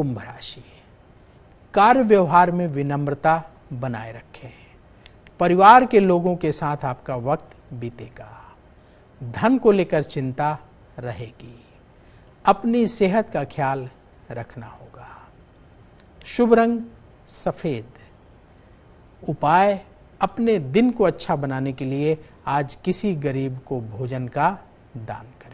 कुंभ राशि है कार्य व्यवहार में विनम्रता बनाए रखें परिवार के लोगों के साथ आपका वक्त बीतेगा धन को लेकर चिंता रहेगी अपनी सेहत का ख्याल रखना होगा शुभ रंग सफ़ेद उपाय अपने दिन को अच्छा बनाने के लिए आज किसी गरीब को भोजन का दान करें